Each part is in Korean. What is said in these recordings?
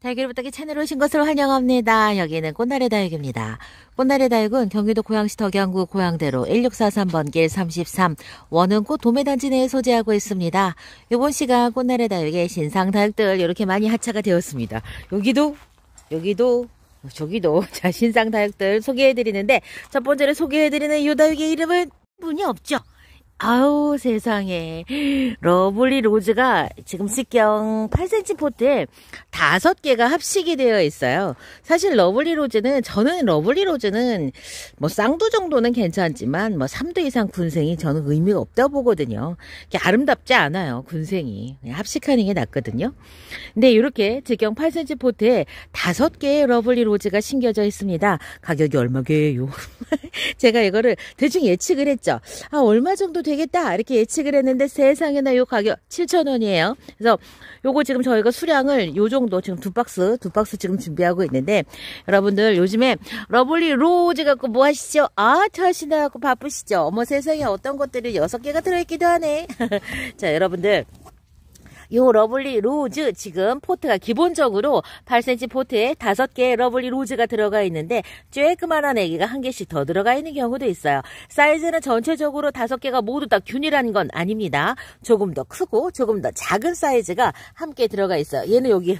달걀 부탁의 채널 오신 것을 환영합니다. 여기는 꽃날의 다육입니다. 꽃날의 다육은 경기도 고양시 덕양구 고양대로 1643번 길33원흥꽃 도매단지 내에 소재하고 있습니다. 이번 시간 꽃날의 다육의 신상 다육들 이렇게 많이 하차가 되었습니다. 여기도 여기도 저기도 자 신상 다육들 소개해드리는데 첫 번째로 소개해드리는 이 다육의 이름은 분이 없죠. 아우 세상에 러블리 로즈가 지금 직경 8cm 포트에 다섯 개가 합식이 되어 있어요. 사실 러블리 로즈는 저는 러블리 로즈는 뭐 쌍두 정도는 괜찮지만 뭐 3두 이상 군생이 저는 의미가 없다 보거든요. 아름답지 않아요 군생이 합식하는 게 낫거든요. 근데 이렇게 직경 8cm 포트에 다섯 개의 러블리 로즈가 신겨져 있습니다. 가격이 얼마게요? 제가 이거를 대충 예측을 했죠. 아 얼마 정도 되겠다 이렇게 예측을 했는데 세상에나 요 가격 7,000원이에요. 그래서 요거 지금 저희가 수량을 요 정도 지금 두 박스 두 박스 지금 준비하고 있는데 여러분들 요즘에 러블리 로즈 갖고 뭐 하시죠? 아트 하시나갖고 바쁘시죠? 어머 세상에 어떤 것들이 여섯 개가 들어있기도 하네. 자 여러분들 요 러블리 로즈 지금 포트가 기본적으로 8cm 포트에 5개의 러블리 로즈가 들어가 있는데 쬐그만한 애기가 한 개씩 더 들어가 있는 경우도 있어요. 사이즈는 전체적으로 5개가 모두 다 균일한 건 아닙니다. 조금 더 크고 조금 더 작은 사이즈가 함께 들어가 있어요. 얘는 여기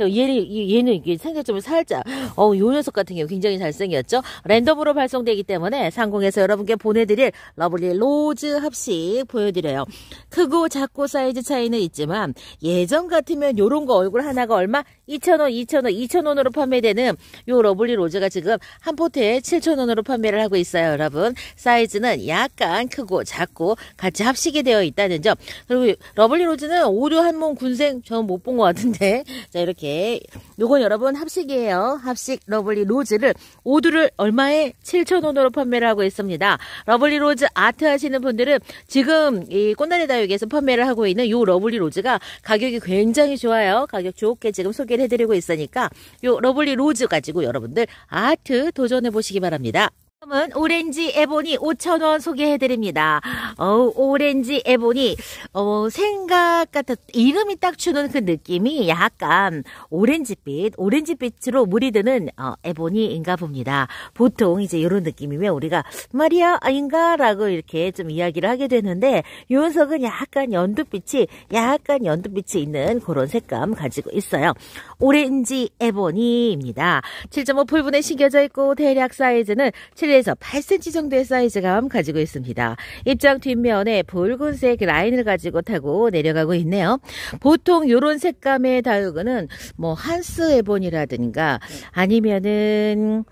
얘는, 얘는 이게 생각점을 살짝, 어, 요 녀석 같은 경우 굉장히 잘생겼죠? 랜덤으로 발송되기 때문에 상공에서 여러분께 보내드릴 러블리 로즈 합식 보여드려요. 크고 작고 사이즈 차이는 있지만 예전 같으면 요런 거 얼굴 하나가 얼마? 2천원2천원2천원으로 판매되는 요 러블리 로즈가 지금 한 포트에 7천원으로 판매를 하고 있어요, 여러분. 사이즈는 약간 크고 작고 같이 합식이 되어 있다는 점. 그리고 러블리 로즈는 오류 한몸 군생 전 못본 것 같은데. 자, 이렇게 이렇게 요건 여러분 합식이에요. 합식 러블리 로즈를 오두를 얼마에 7,000원으로 판매를 하고 있습니다. 러블리 로즈 아트 하시는 분들은 지금 이꽃나리 다육에서 판매를 하고 있는 요 러블리 로즈가 가격이 굉장히 좋아요. 가격 좋게 지금 소개를 해드리고 있으니까 요 러블리 로즈 가지고 여러분들 아트 도전해 보시기 바랍니다. 은 오렌지 에보니 5,000원 소개해드립니다. 어 오렌지 에보니, 어, 생각 같은, 이름이 딱 주는 그 느낌이 약간 오렌지빛, 오렌지빛으로 물이 드는, 어, 에보니인가 봅니다. 보통 이제 이런 느낌이면 우리가, 마리아 아닌가? 라고 이렇게 좀 이야기를 하게 되는데, 요 녀석은 약간 연두빛이, 약간 연두빛이 있는 그런 색감 가지고 있어요. 오렌지 에보니입니다. 7.5 풀분에 신겨져 있고, 대략 사이즈는 7 7에서 8cm 정도의 사이즈감 가지고 있습니다. 입장 뒷면에 붉은색 라인을 가지고 타고 내려가고 있네요. 보통 이런 색감의 다육은 뭐 한스 에본이라든가 네. 아니면은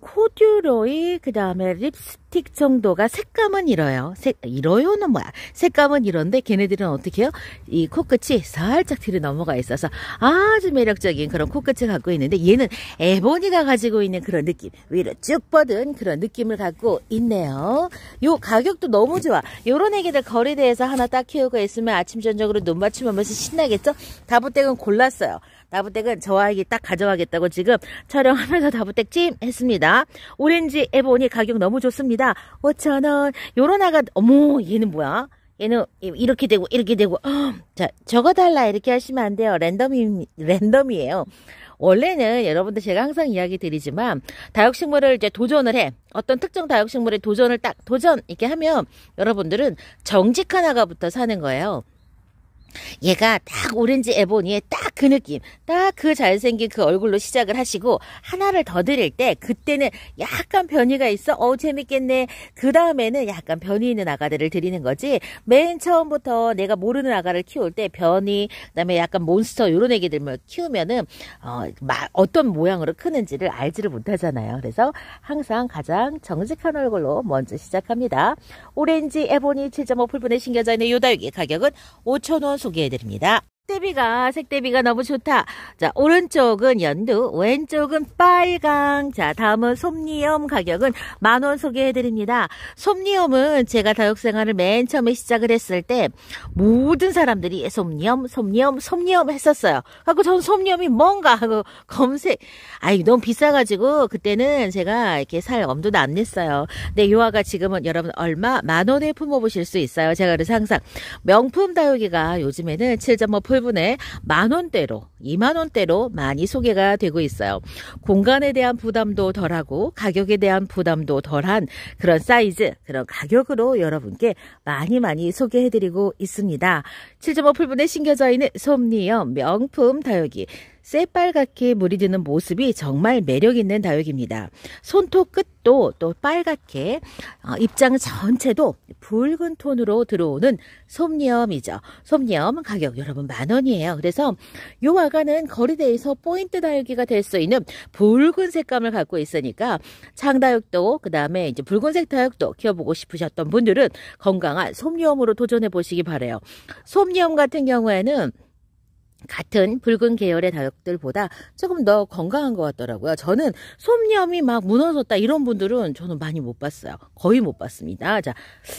코듀로이 그 다음에 립스틱 정도가 색감은 이러요. 색, 이러요는 뭐야? 색감은 이런데 걔네들은 어떻게 해요? 이 코끝이 살짝 뒤로 넘어가 있어서 아주 매력적인 그런 코끝을 갖고 있는데 얘는 에보니가 가지고 있는 그런 느낌 위로 쭉 뻗은 그런 느낌을 갖고 있네요. 요 가격도 너무 좋아. 요런 애기들 거리대에서 하나 딱 키우고 있으면 아침 저녁으로 눈 맞춤하면서 신나겠죠? 다보댁은 골랐어요. 다부텍은저 아이 딱 가져가겠다고 지금 촬영하면서 다부텍찜 했습니다. 오렌지 에보니 가격 너무 좋습니다. 5천원 요런 아가 어머 얘는 뭐야? 얘는 이렇게 되고 이렇게 되고 어, 자 저거 달라 이렇게 하시면 안 돼요 랜덤이 랜덤이에요 원래는 여러분들 제가 항상 이야기 드리지만 다육식물을 이제 도전을 해 어떤 특정 다육식물에 도전을 딱 도전 이렇게 하면 여러분들은 정직 한아가부터 사는 거예요 얘가 딱 오렌지 에보니에딱 그 느낌, 딱 그 잘생긴 그 얼굴로 시작을 하시고 하나를 더 드릴 때 그때는 약간 변이가 있어, 어 재밌겠네. 그 다음에는 약간 변이 있는 아가들을 드리는 거지. 맨 처음부터 내가 모르는 아가를 키울 때 변이, 그다음에 약간 몬스터 요런 애기들만 뭐 키우면은 어, 마, 어떤 모양으로 크는지를 알지를 못하잖아요. 그래서 항상 가장 정직한 얼굴로 먼저 시작합니다. 오렌지 에보니 7.5 풀분에 신겨져 있는 요다육이 가격은 5 0 0 0 원. 소개해 드립니다. 색대비가 색대비가 너무 좋다. 자 오른쪽은 연두, 왼쪽은 빨강. 자 다음은 솜니엄 가격은 만원 소개해드립니다. 솜니엄은 제가 다육생활을 맨 처음에 시작을 했을 때 모든 사람들이 솜니엄, 솜니엄, 솜니엄 했었어요. 하고 전 솜니엄이 뭔가 하고 검색. 아이 너무 비싸가지고 그때는 제가 이렇게 살 엄두도 안 냈어요. 근데 요아가 지금은 여러분 얼마 만 원에 품어보실 수 있어요. 제가 그래서 항상 명품 다육이가 요즘에는 7.5 어플분에 만원대로, 2만원대로 많이 소개가 되고 있어요. 공간에 대한 부담도 덜하고 가격에 대한 부담도 덜한 그런 사이즈, 그런 가격으로 여러분께 많이 많이 소개해드리고 있습니다. 7.5풀분에 신겨져 있는 솜니엄 명품 다육이 새빨갛게 물이 드는 모습이 정말 매력 있는 다육입니다. 손톱 끝도 또 빨갛게 어, 입장 전체도 붉은 톤으로 들어오는 솜니엄이죠. 솜니엄 가격 여러분 만 원이에요. 그래서 요 화가는 거리대에서 포인트 다육이가 될 수 있는 붉은 색감을 갖고 있으니까 창다육도 그 다음에 이제 붉은색 다육도 키워보고 싶으셨던 분들은 건강한 솜니엄으로 도전해 보시기 바래요. 솜니엄 같은 경우에는 같은 붉은 계열의 다육들보다 조금 더 건강한 것 같더라고요. 저는 솜염이 막 무너졌다 이런 분들은 저는 많이 못 봤어요. 거의 못 봤습니다. 자,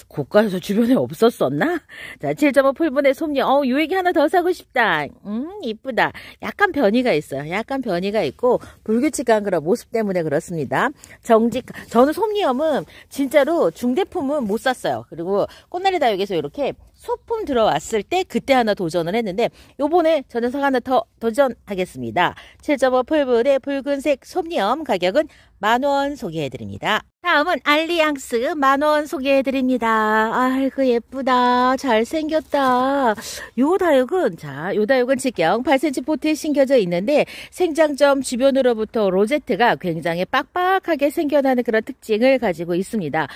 고가에서 주변에 없었었나? 자, 7.5 풀분의 솜염. 어, 요 얘기 하나 더 사고 싶다. 음, 이쁘다. 약간 변이가 있어요. 약간 변이가 있고 불규칙한 그런 모습 때문에 그렇습니다. 정직, 저는 솜염은 진짜로 중대품은 못 샀어요. 그리고 꽃나리 다육에서 이렇게 소품 들어왔을 때 그때 하나 도전을 했는데 요번에 저는 사 하나 더 도전하겠습니다. 7.5 풀분의 붉은색 솜니엄 가격은 만원 소개해드립니다. 다음은 알리앙스 만원 소개해드립니다. 아이고 예쁘다. 잘생겼다. 요 다육은 자, 요 다육은 직경 8cm 포트에 심겨져 있는데 생장점 주변으로부터 로제트가 굉장히 빡빡하게 생겨나는 그런 특징을 가지고 있습니다.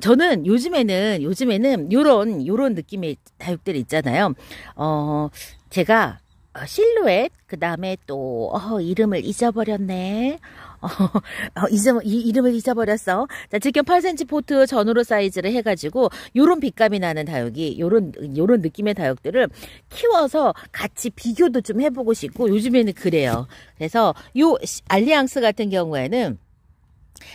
저는 요즘에는 요즘에는 요런 요런 느낌의 다육들 있잖아요. 어 제가 실루엣 그 다음에 또 어, 이름을 잊어버렸네. 어, 어, 잊어, 이 이름을 잊어버렸어. 자, 직경 8cm 포트 전후로 사이즈를 해가지고 요런 빛감이 나는 다육이 요런 요런 느낌의 다육들을 키워서 같이 비교도 좀 해보고 싶고 요즘에는 그래요. 그래서 요 알리앙스 같은 경우에는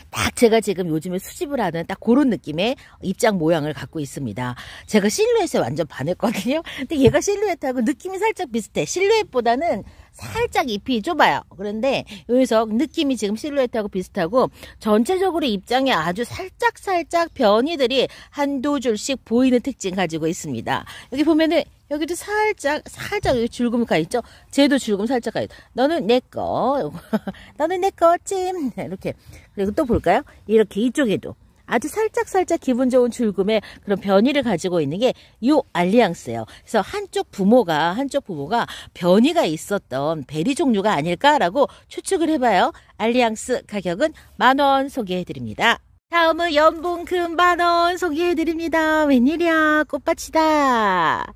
딱 제가 지금 요즘에 수집을 하는 딱 그런 느낌의 입장 모양을 갖고 있습니다. 제가 실루엣에 완전 반했거든요. 근데 얘가 실루엣하고 느낌이 살짝 비슷해. 실루엣보다는 살짝 잎이 좁아요. 그런데 여기서 느낌이 지금 실루엣하고 비슷하고 전체적으로 입장에 아주 살짝살짝 변이들이 한두 줄씩 보이는 특징 가지고 있습니다. 여기 보면은 여기도 살짝 살짝 여기 줄금 가 있죠 쟤도 줄금 살짝 가있 너는 내거 너는 내거찜 이렇게 그리고 또 볼까요 이렇게 이쪽에도 아주 살짝살짝 기분 좋은 줄금의 그런 변이를 가지고 있는 게 요 알리앙스예요. 그래서 한쪽 부모가 한쪽 부모가 변이가 있었던 베리 종류가 아닐까라고 추측을 해봐요. 알리앙스 가격은 만 원 소개해드립니다. 다음은 연봉 금반원 소개해드립니다. 웬일이야, 꽃밭이다.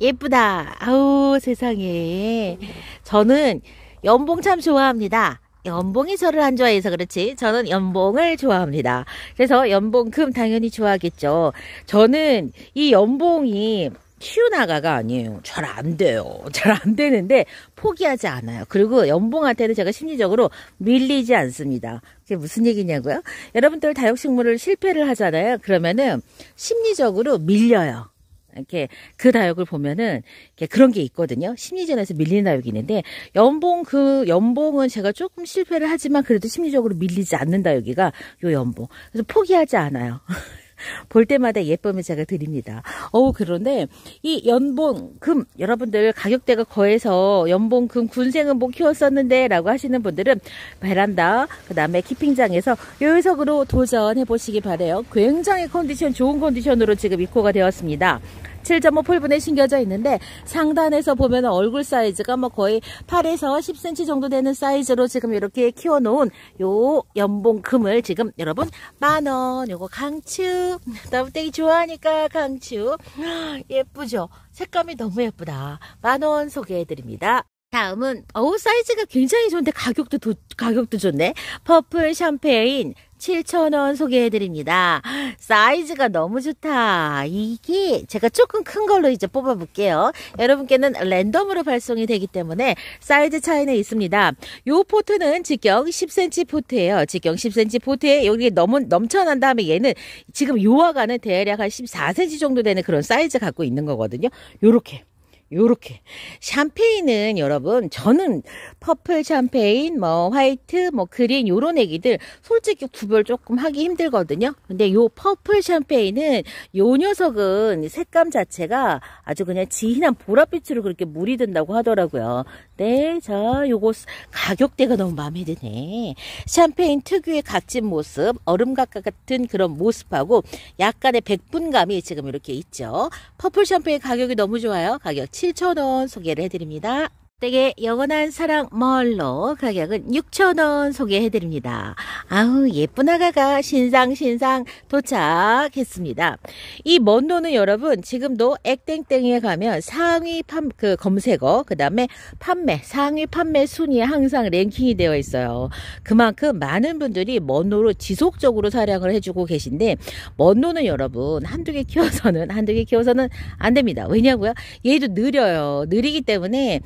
예쁘다. 아우, 세상에. 저는 연봉 참 좋아합니다. 연봉이 저를 안 좋아해서 그렇지 저는 연봉을 좋아합니다. 그래서 연봉금 당연히 좋아하겠죠. 저는 이 연봉이 키우나가가 아니에요. 잘 안 돼요. 잘 안 되는데 포기하지 않아요. 그리고 연봉한테는 제가 심리적으로 밀리지 않습니다. 그게 무슨 얘기냐고요? 여러분들 다육식물을 실패를 하잖아요. 그러면은 심리적으로 밀려요. 이렇게 그 다육을 보면은 이렇게 그런 게 있거든요. 심리전에서 밀리는 다육이 있는데 연봉 그 연봉은 제가 조금 실패를 하지만 그래도 심리적으로 밀리지 않는 다육이가 요 연봉. 그래서 포기하지 않아요. 볼 때마다 예쁨을 제가 드립니다. 어우 그런데 이 연봉금 여러분들 가격대가 거해서 연봉금 군생은 못 키웠었는데 라고 하시는 분들은 베란다 그 다음에 키핑장에서 요요석으로 도전해 보시기 바래요. 굉장히 컨디션 좋은 컨디션으로 지금 입고가 되었습니다. 7.5 폴분에 숨겨져 있는데 상단에서 보면 얼굴 사이즈가 뭐 거의 8에서 10cm 정도 되는 사이즈로 지금 이렇게 키워놓은 요 연봉금을 지금 여러분 만원 요거 강추 나무땡이 좋아하니까 강추 예쁘죠 색감이 너무 예쁘다 만원 소개해드립니다 다음은 어우 사이즈가 굉장히 좋은데 가격도 도, 가격도 좋네 퍼플 샴페인 7,000원 소개해드립니다. 사이즈가 너무 좋다. 이게 제가 조금 큰 걸로 이제 뽑아볼게요. 여러분께는 랜덤으로 발송이 되기 때문에 사이즈 차이는 있습니다. 요 포트는 직경 10cm 포트예요. 직경 10cm 포트에 여기 너무 넘쳐난 다음에 얘는 지금 요와가는 대략 한 14cm 정도 되는 그런 사이즈 갖고 있는 거거든요. 요렇게. 요렇게. 샴페인은 여러분, 저는 퍼플 샴페인, 뭐, 화이트, 뭐, 그린, 요런 애기들 솔직히 구별 조금 하기 힘들거든요. 근데 요 퍼플 샴페인은 요 녀석은 색감 자체가 아주 그냥 진한 보랏빛으로 그렇게 물이 든다고 하더라고요. 네, 자, 요거 가격대가 너무 마음에 드네. 샴페인 특유의 각진 모습, 얼음각 과 같은 그런 모습하고 약간의 백분감이 지금 이렇게 있죠. 퍼플 샴페인 가격이 너무 좋아요. 가격 7,000원 소개를 해드립니다. 덕택의 영원한 사랑 멀로 가격은 6천원 소개해드립니다. 아우, 예쁜 아가가 신상신상 도착했습니다. 이 먼도는 여러분 지금도 액땡땡에 가면 상위 판, 그 검색어, 그 다음에 판매, 상위 판매 순위에 항상 랭킹이 되어 있어요. 그만큼 많은 분들이 먼도로 지속적으로 사량을 해주고 계신데, 먼도는 여러분 한두 개 키워서는, 한두 개 키워서는 안 됩니다. 왜냐고요? 얘도 느려요. 느리기 때문에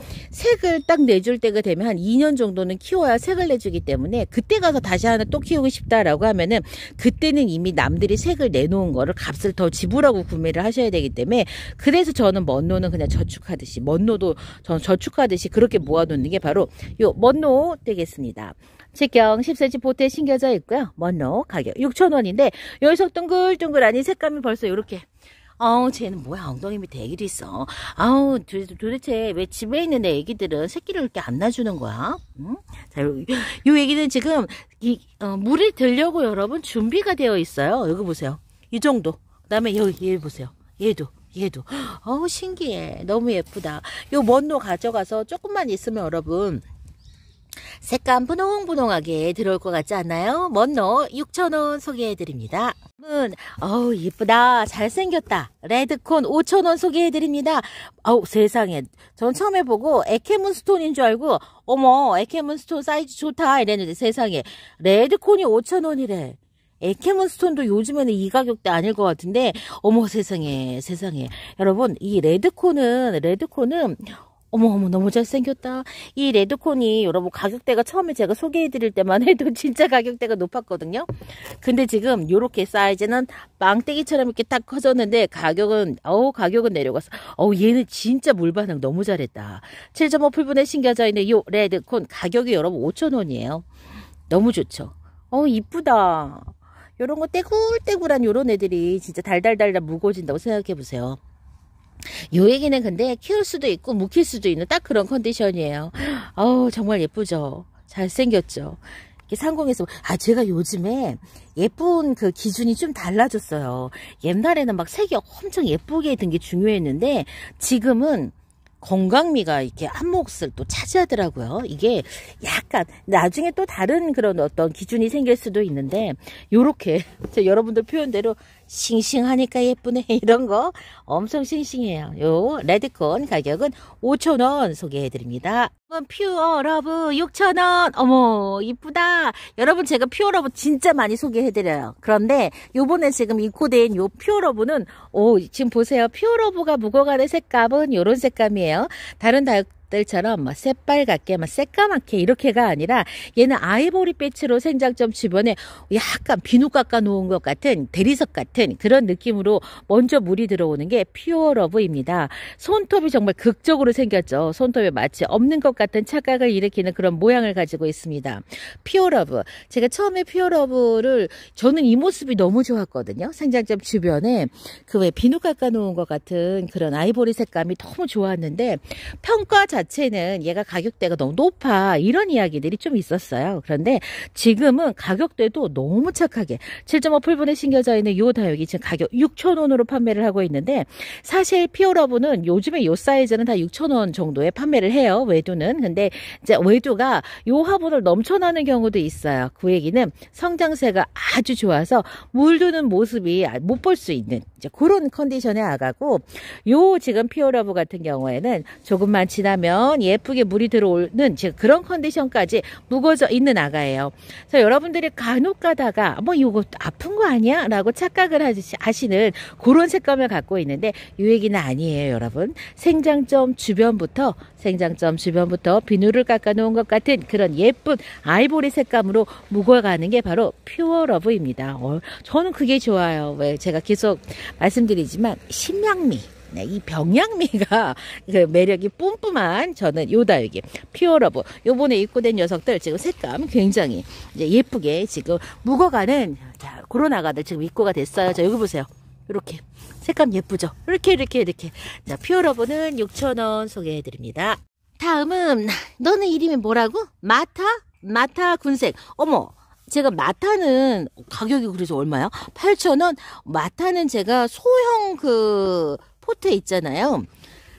색을 딱 내줄 때가 되면 한 2년 정도는 키워야 색을 내주기 때문에 그때 가서 다시 하나 또 키우고 싶다라고 하면은 그때는 이미 남들이 색을 내놓은 거를 값을 더 지불하고 구매를 하셔야 되기 때문에 그래서 저는 먼노는 그냥 저축하듯이 먼노도 저는 저축하듯이 그렇게 모아놓는 게 바로 요 먼노 되겠습니다. 직경 10cm 보트에 신겨져 있고요. 먼노 가격 6,000원인데 여기서 둥글둥글하니 색감이 벌써 이렇게 아우 쟤는 뭐야 엉덩이 밑에 애기도 있어 아우 도, 도대체 왜 집에 있는 애기들은 새끼를 이렇게 안낳아주는 거야 응? 자, 요, 요 애기는 지금 이, 어, 물을 들려고 여러분 준비가 되어 있어요 여기 보세요 이 정도 그 다음에 여기 얘 보세요 얘도 얘도 어우 신기해 너무 예쁘다 요 먼로 가져가서 조금만 있으면 여러분 색감 분홍분홍하게 들어올 것 같지 않나요? 먼너 6,000원 소개해드립니다. 음, 어우 예쁘다 잘생겼다 레드콘 5,000원 소개해드립니다. 어우 세상에 전 처음에 보고 에케문스톤인 줄 알고 어머 에케문스톤 사이즈 좋다 이랬는데 세상에 레드콘이 5,000원이래. 에케문스톤도 요즘에는 이 가격대 아닐 것 같은데 어머 세상에 세상에 여러분 이 레드콘은 레드콘은 어머 어머 너무 잘생겼다. 이 레드콘이 여러분 가격대가 처음에 제가 소개해드릴 때만 해도 진짜 가격대가 높았거든요. 근데 지금 이렇게 사이즈는 빵떼기처럼 이렇게 딱 커졌는데 가격은 어우 가격은 내려갔어. 어우 얘는 진짜 물반응 너무 잘했다. 7.5 풀분에 신겨져 있는 이 레드콘 가격이 여러분 5천원이에요 너무 좋죠. 어 이쁘다. 요런 거 떼굴떼굴한 요런 애들이 진짜 달달달달 무거워진다고 생각해 보세요. 요 얘기는 근데 키울 수도 있고 묵힐 수도 있는 딱 그런 컨디션이에요. 어우 정말 예쁘죠. 잘생겼죠. 상공에서 아 제가 요즘에 예쁜 그 기준이 좀 달라졌어요. 옛날에는 막 색이 엄청 예쁘게 된 게 중요했는데 지금은 건강미가 이렇게 한 몫을 또 차지하더라고요. 이게 약간 나중에 또 다른 그런 어떤 기준이 생길 수도 있는데 요렇게 여러분들 표현대로 싱싱하니까 예쁘네 이런 거 엄청 싱싱해요. 요 레드콘 가격은 5천원 소개해드립니다. 퓨어 러브 6천원 어머 이쁘다 여러분 제가 퓨어 러브 진짜 많이 소개해드려요 그런데 요번에 지금 입고된 요 퓨어 러브는 오 지금 보세요 퓨어 러브가 묵어가는 색감은 요런 색감이에요 다른 다, 것들처럼 막 새빨갛게 막 새까맣게 이렇게가 아니라 얘는 아이보리 배치로 생장점 주변에 약간 비누 깎아 놓은 것 같은 대리석 같은 그런 느낌으로 먼저 물이 들어오는 게 퓨어 러브입니다. 손톱이 정말 극적으로 생겼죠. 손톱에 마치 없는 것 같은 착각을 일으키는 그런 모양을 가지고 있습니다. 퓨어 러브. 제가 처음에 퓨어 러브를 저는 이 모습이 너무 좋았거든요. 생장점 주변에 그 왜 비누 깎아 놓은 것 같은 그런 아이보리 색감이 너무 좋았는데 평가 자체는 얘가 가격대가 너무 높아 이런 이야기들이 좀 있었어요. 그런데 지금은 가격대도 너무 착하게 7.5 풀분에 신겨져 있는 요 다육이 지금 가격 6,000원으로 판매를 하고 있는데 사실 피오러브는 요즘에 요 사이즈는 다 6,000원 정도에 판매를 해요. 외두는. 근데 이제 외두가 요 화분을 넘쳐나는 경우도 있어요. 그 얘기는 성장세가 아주 좋아서 물드는 모습이 못 볼 수 있는 이제 그런 컨디션에 아가고 요 지금 피오러브 같은 경우에는 조금만 지나면 보면 예쁘게 물이 들어오는 그런 컨디션까지 무거져 있는 아가예요. 그래서 여러분들이 간혹 가다가 뭐 이거 아픈 거 아니야? 라고 착각을 하시는 그런 색감을 갖고 있는데 이 얘기는 아니에요 여러분. 생장점 주변부터 생장점 주변부터 비누를 깎아놓은 것 같은 그런 예쁜 아이보리 색감으로 묵어가는게 바로 퓨어 러브입니다. 어, 저는 그게 좋아요. 왜 제가 계속 말씀드리지만 심양미 네, 이 병양미가 그 매력이 뿜뿜한 저는 요다육이 퓨어러브 요번에 입고된 녀석들 지금 색감 굉장히 예쁘게 지금 묵어가는 자 고로나가들 지금 입고가 됐어요 자 여기 보세요 이렇게 색감 예쁘죠 이렇게 이렇게 이렇게 자 퓨어러브는 6천원 소개해드립니다 다음은 너는 이름이 뭐라고? 마타? 마타 군색 어머 제가 마타는 가격이 그래서 얼마야? 8,000원? 마타는 제가 소형 그 포트 있잖아요.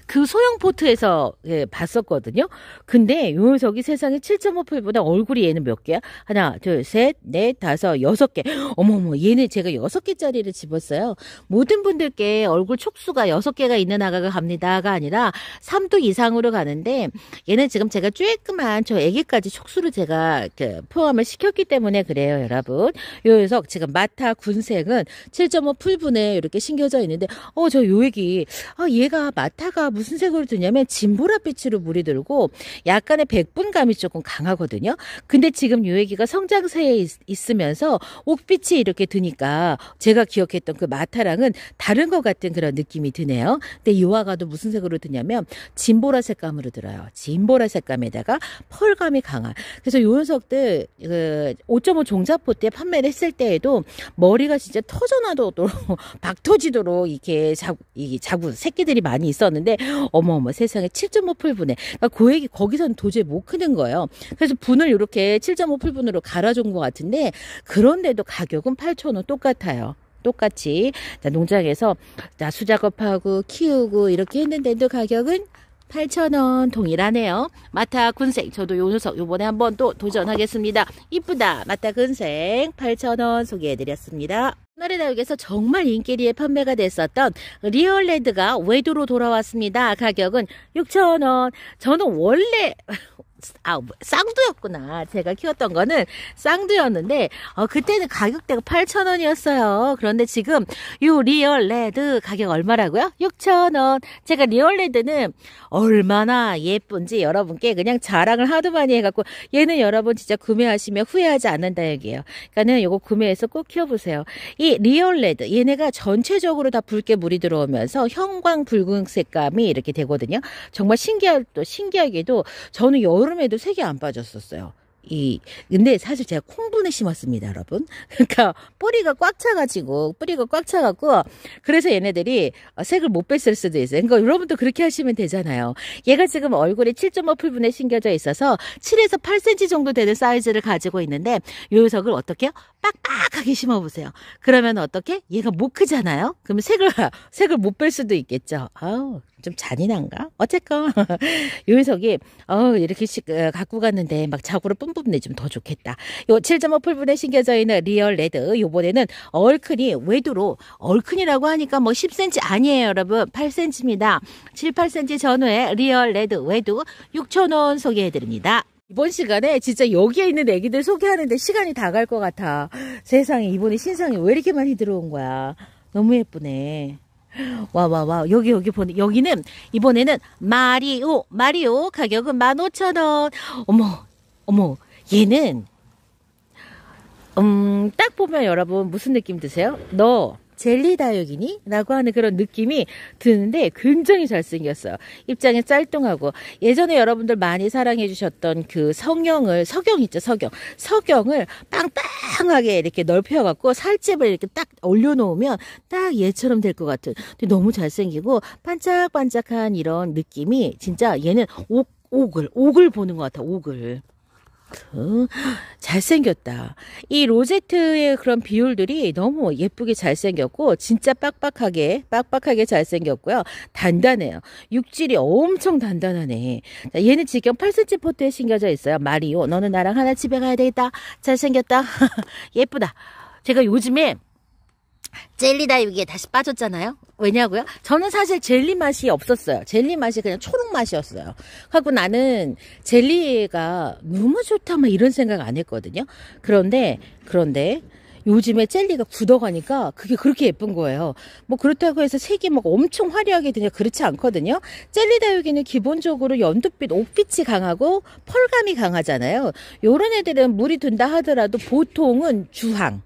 그 소형 포트에서 예, 봤었거든요. 근데 요 녀석이 세상에 7.5풀보다 얼굴이 얘는 몇 개야? 하나, 둘, 셋, 넷, 다섯, 여섯 개. 어머머, 얘는 제가 여섯 개짜리를 집었어요. 모든 분들께 얼굴 촉수가 여섯 개가 있는 아가가 갑니다가 아니라 3도 이상으로 가는데 얘는 지금 제가 쬐끄만 저 애기까지 촉수를 제가 그 포함을 시켰기 때문에 그래요, 여러분. 요 녀석 지금 마타 군색은7.5 풀분에 이렇게 신겨져 있는데 어 저 요얘기아 얘가 마타가 무슨 색으로 드냐면 진보라빛으로 물이들고 약간의 백분감이 조금 강하거든요. 근데 지금 유애기가 성장세에 있, 으면서 옥빛이 이렇게 드니까 제가 기억했던 그 마타랑은 다른 것 같은 그런 느낌이 드네요. 근데 요화가도 무슨 색으로 드냐면 진보라 색감으로 들어요. 진보라 색감에다가 펄감이 강한. 그래서 요 녀석들 그5.5 종자포 때 판매를 했을 때에도 머리가 진짜 터져나도록 박 터지도록 이렇게 자구, 이 자구 새끼들이 많이 있었는데 어머어머 세상에 7.5풀분에 그러니까 고액이 거기선 도저히 못 크는 거예요. 그래서 분을 이렇게 7.5풀분으로 갈아준 것 같은데 그런데도 가격은 8,000원 똑같아요. 똑같이 자, 농장에서 자, 수작업하고 키우고 이렇게 했는데도 가격은 8,000원 동일하네요. 마타 군색 저도 요 녀석 요번에 한번 또 도전하겠습니다. 이쁘다 마타 군색 8,000원 소개해드렸습니다. 노래다육에서 정말 인기리에 판매가 됐었던 리얼레드가 외도로 돌아왔습니다. 가격은 6,000원. 저는 원래 아, 뭐, 쌍두였구나. 제가 키웠던 거는 쌍두였는데, 어, 그때는 가격대가 8,000원이었어요. 그런데 지금 요 리얼 레드 가격 얼마라고요? 6,000원. 제가 리얼 레드는 얼마나 예쁜지 여러분께 그냥 자랑을 하도 많이 해갖고, 얘는 여러분 진짜 구매하시면 후회하지 않는다 얘기예요. 그러니까는 요거 구매해서 꼭 키워보세요. 이 리얼 레드, 얘네가 전체적으로 다 붉게 물이 들어오면서 형광 붉은 색감이 이렇게 되거든요. 정말 신기할, 또 신기하게도 저는 여름 처음에도 색이 안 빠졌었어요. 이 근데 사실 제가 콩분을 심었습니다, 여러분. 그러니까 뿌리가 꽉 차가지고 뿌리가 꽉 차갖고 그래서 얘네들이 어, 색을 못 뺐을 수도 있어요. 그러니까 여러분도 그렇게 하시면 되잖아요. 얘가 지금 얼굴에 7.5 풀분에 심겨져 있어서 7에서 8cm 정도 되는 사이즈를 가지고 있는데 요 녀석을 어떻게요? 빡빡하게 심어보세요. 그러면 어떻게? 얘가 못 크잖아요? 그럼 색을, 색을 못 뺄 수도 있겠죠. 아우, 좀 잔인한가? 어쨌건, 요희석이, 어 이렇게 씩, 갖고 갔는데 막 자구를 뿜뿜 내주면 더 좋겠다. 요7.5 풀분에 심겨져 있는 리얼 레드, 요번에는 얼큰이 외도로 얼큰이라고 하니까 뭐 10cm 아니에요, 여러분. 8cm입니다. 7, 8cm 전후에 리얼 레드 외도 6,000원 소개해드립니다. 이번 시간에 진짜 여기에 있는 애기들 소개하는데 시간이 다 갈 것 같아. 세상에 이번에 신상이 왜 이렇게 많이 들어온 거야. 너무 예쁘네. 와 와 와 여기 여기 보니 여기는 이번에는 마리오 마리오 가격은 15,000원. 어머 어머 얘는 음 딱 보면 여러분 무슨 느낌 드세요? 너 젤리 다육이니? 라고 하는 그런 느낌이 드는데 굉장히 잘생겼어요. 입장이 짤뚱하고 예전에 여러분들 많이 사랑해 주셨던 그 성형을 석영 있죠 석영 석영을 빵빵하게 이렇게 넓혀갖고 살집을 이렇게 딱 올려놓으면 딱 얘처럼 될 것 같은 근데 너무 잘생기고 반짝반짝한 이런 느낌이 진짜 얘는 옥, 옥을 옥을 보는 것 같아 옥을 그, 잘생겼다. 이 로제트의 그런 비율들이 너무 예쁘게 잘생겼고, 진짜 빡빡하게, 빡빡하게 잘생겼고요. 단단해요. 육질이 엄청 단단하네. 자, 얘는 지금 8cm 포트에 신겨져 있어요. 마리오, 너는 나랑 하나 집에 가야 되겠다. 잘생겼다. 예쁘다. 제가 요즘에 젤리 다육이에 다시 빠졌잖아요. 왜냐고요? 저는 사실 젤리 맛이 없었어요. 젤리 맛이 그냥 초록 맛이었어요. 하고 나는 젤리가 너무 좋다 막 이런 생각 안 했거든요. 그런데 그런데 요즘에 젤리가 굳어가니까 그게 그렇게 예쁜 거예요. 뭐 그렇다고 해서 색이 막 엄청 화려하게 되냐 그렇지 않거든요. 젤리 다육이는 기본적으로 연두빛, 옥빛이 강하고 펄감이 강하잖아요. 요런 애들은 물이 든다 하더라도 보통은 주황.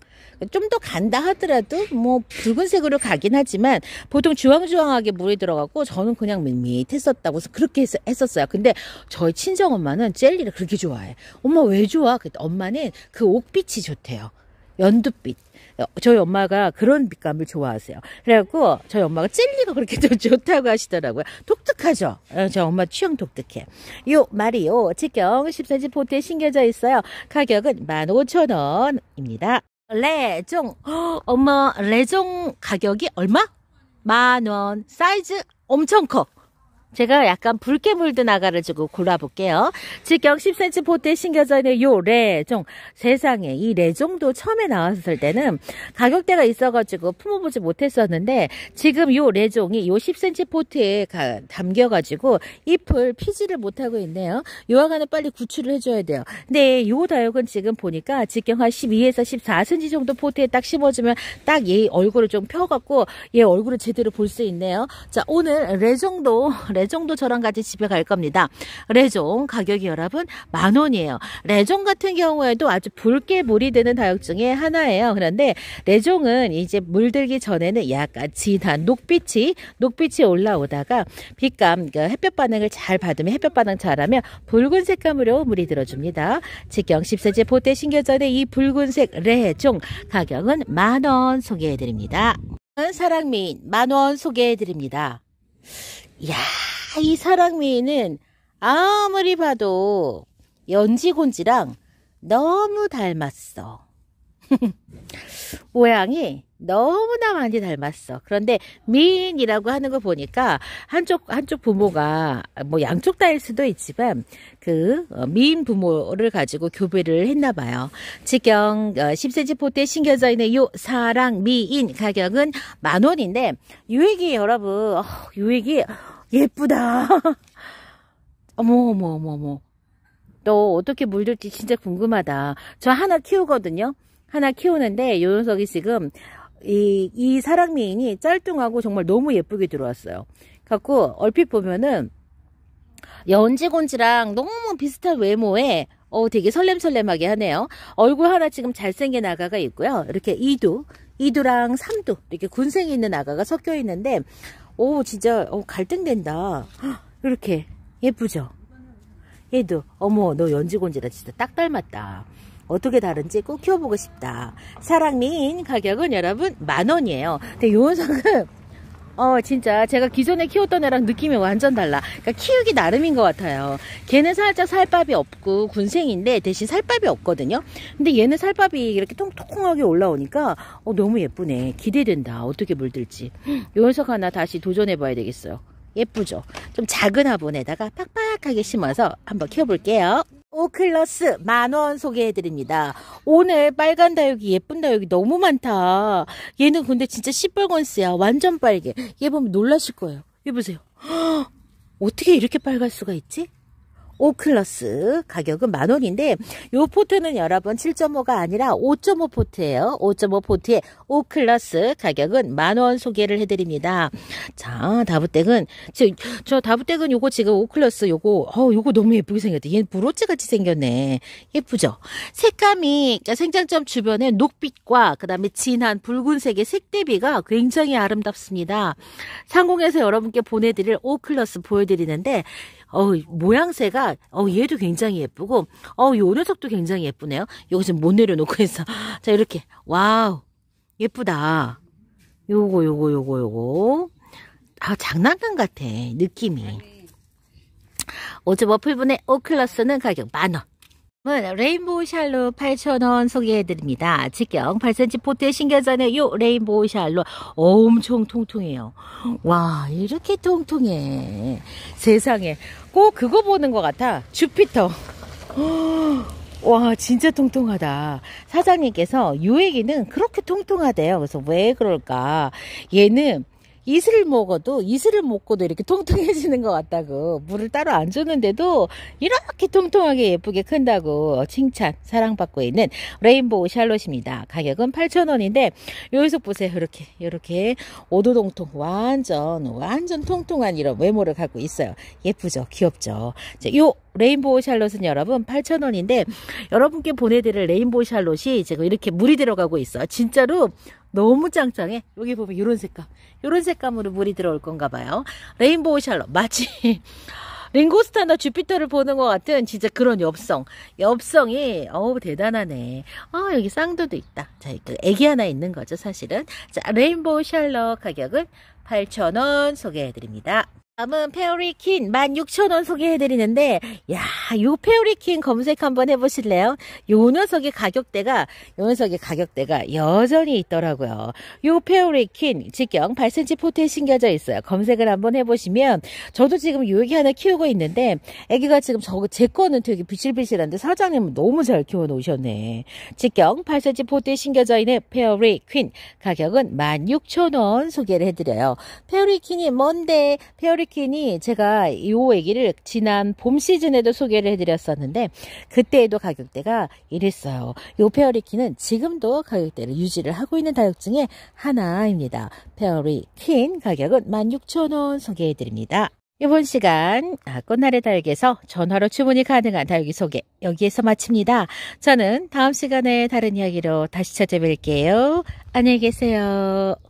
좀더 간다 하더라도 뭐 붉은색으로 가긴 하지만 보통 주황주황하게 물이 들어가고 저는 그냥 밋밋했었다고 해서 그렇게 했었, 어요 근데 저희 친정 엄마는 젤리를 그렇게 좋아해. 엄마 왜 좋아? 엄마는 그 옥빛이 좋대요. 연두빛. 어, 저희 엄마가 그런 빛감을 좋아하세요. 그래갖고 저희 엄마가 젤리가 그렇게 좋다고 하시더라고요. 독특하죠? 어, 저희 엄마 취향 독특해. 요 마리오 직경 14인치 포트에 신겨져 있어요. 가격은 15,000원입니다. 레종 어머 레종 가격이 얼마? 만 원 사이즈 엄청 커 제가 약간 붉게 물든 아가를 주고 골라볼게요. 직경 10cm 포트에 신겨져 있는 요 레종. 세상에 이 레종도 처음에 나왔을 때는 가격대가 있어가지고 품어보지 못했었는데 지금 요 레종이 요 10cm 포트에 가, 담겨가지고 잎을 피지를 못하고 있네요. 요아가는 빨리 구출을 해줘야 돼요. 근데 네, 요 다육은 지금 보니까 직경 한 12에서 14cm 정도 포트에 딱 심어주면 딱 얘 얼굴을 좀 펴갖고 얘 얼굴을 제대로 볼 수 있네요. 자 오늘 레종도 레종도 저랑 같이 집에 갈 겁니다. 레종 가격이 여러분 만 원이에요. 레종 같은 경우에도 아주 붉게 물이 드는 다육 중에 하나예요. 그런데 레종은 이제 물들기 전에는 약간 진한 녹빛이 녹빛이 올라오다가 빛감 그러니까 햇볕 반응을 잘 받으면 햇볕 반응 잘하면 붉은 색감으로 물이 들어줍니다. 직경 10cm 보태 신겨전에이 붉은색 레종 가격은 만원 소개해드립니다. 사랑미인 만원 소개해드립니다. 이야. 이 사랑미에는 아무리 봐도 연지곤지랑 너무 닮았어. 모양이 너무나 많이 닮았어. 그런데 미인이라고 하는 거 보니까 한쪽 한쪽 부모가 뭐 양쪽 다일 수도 있지만 그 어, 미인 부모를 가지고 교배를 했나 봐요. 직경 10cm 어, 포트 신겨져 있는 요 사랑 미인 가격은 만 원인데 유액이 여러분 유액이 어, 예쁘다. 어머, 어머, 어머, 어머. 또 어떻게 물들지 진짜 궁금하다. 저 하나 키우거든요. 하나 키우는데 요 녀석이 지금 이, 이 사랑미인이 짤뚱하고 정말 너무 예쁘게 들어왔어요. 갖고 얼핏 보면은 연지곤지랑 너무 비슷한 외모에 어 되게 설렘설렘하게 하네요. 얼굴 하나 지금 잘생긴 아가가 있고요. 이렇게 2두, 2두랑 3두 이렇게 군생이 있는 아가가 섞여 있는데 오 진짜 오, 어, 갈등된다 헉, 이렇게 예쁘죠 얘도 어머 너 연지곤지다 진짜 딱 닮았다 어떻게 다른지 꼭 키워보고 싶다 사랑민 가격은 여러분 만원이에요 근데 요 녀석은 어 진짜 제가 기존에 키웠던 애랑 느낌이 완전 달라 그러니까 키우기 나름인 것 같아요 걔는 살짝 살밥이 없고 군생인데 대신 살밥이 없거든요 근데 얘는 살밥이 이렇게 통통하게 올라오니까 어, 너무 예쁘네 기대된다 어떻게 물들지 요 녀석 하나 다시 도전해 봐야 되겠어요 예쁘죠 좀 작은 화분에다가 팍팍하게 심어서 한번 키워볼게요 오클러스 만원 소개해드립니다. 오늘 빨간 다육이 예쁜 다육이 너무 많다. 얘는 근데 진짜 시뻘건스야. 완전 빨개. 얘 보면 놀라실 거예요. 얘 보세요. 허, 어떻게 이렇게 빨갈 수가 있지? 오클러스 가격은 만 원인데 요 포트는 여러분 7.5가 아니라 5.5 포트예요. 5.5포트에 오클러스 가격은 만 원 소개를 해드립니다. 자 다부댁은 저, 저 다부댁은 요거 지금 오클러스 요거 어 요거 너무 예쁘게 생겼다. 얘는 브로치 같이 생겼네. 예쁘죠? 색감이 그러니까 생장점 주변에 녹빛과 그다음에 진한 붉은색의 색대비가 굉장히 아름답습니다. 상공에서 여러분께 보내드릴 오클러스 보여드리는데 어 모양새가 어 얘도 굉장히 예쁘고 어 요 녀석도 굉장히 예쁘네요. 여기 지금 못 내려놓고 해서 자 이렇게 와우 예쁘다. 요거 요거 요거 요거 아 장난감 같아 느낌이. 어제 머플분의 오클러스는 가격 만원. 레인보우 샬로 8,000원 소개해드립니다. 직경 8cm 포트에 신겨져는 요 레인보우 샬로 엄청 통통해요. 와 이렇게 통통해. 세상에 꼭 그거 보는 것 같아. 주피터. 와, 진짜 통통하다. 사장님께서 요 얘기는 그렇게 통통하대요. 그래서 왜 그럴까? 얘는 이슬을 먹어도 이슬을 먹고도 이렇게 통통해지는 것 같다고 물을 따로 안 줬는데도 이렇게 통통하게 예쁘게 큰다고 칭찬 사랑받고 있는 레인보우 샬롯입니다 가격은 8,000원인데 여기서 보세요 이렇게 이렇게 오도동통 완전 완전 통통한 이런 외모를 갖고 있어요 예쁘죠 귀엽죠 자, 요 레인보우 샬롯은 여러분 8,000원인데 여러분께 보내드릴 레인보우 샬롯이 지금 이렇게 물이 들어가고 있어. 진짜로 너무 짱짱해. 여기 보면 이런 색감. 이런 색감으로 물이 들어올 건가 봐요. 레인보우 샬롯. 마치 링고스타나 주피터를 보는 것 같은 진짜 그런 엽성. 엽성이 어우 대단하네. 아 여기 쌍도도 있다. 자, 그 애기 하나 있는 거죠 사실은. 자 레인보우 샬롯 가격은 8,000원 소개해드립니다. 다음은 페어리킨 16,000원 소개해드리는데 야요 페어리킨 검색 한번 해보실래요? 요 녀석의 가격대가 요 녀석의 가격대가 여전히 있더라고요. 요 페어리킨 직경 8cm 포트에 신겨져 있어요. 검색을 한번 해보시면 저도 지금 요기 하나 키우고 있는데 애기가 지금 저거 제 거는 되게 비실비실한데 사장님 은 너무 잘 키워놓으셨네. 직경 8cm 포트에 신겨져 있는 페어리퀸 가격은 16,000원 소개를 해드려요. 페어리퀸이 뭔데? 페어리 허리케인이 제가 이 얘기를 지난 봄 시즌에도 소개를 해드렸었는데 그때에도 가격대가 이랬어요. 요 페어리퀸은 지금도 가격대를 유지를 하고 있는 다육 중에 하나입니다. 페어리퀸 가격은 16,000원 소개해드립니다. 이번 시간 아, 꽃날의 달기에서 전화로 주문이 가능한 다육이 소개 여기에서 마칩니다. 저는 다음 시간에 다른 이야기로 다시 찾아뵐게요. 안녕히 계세요.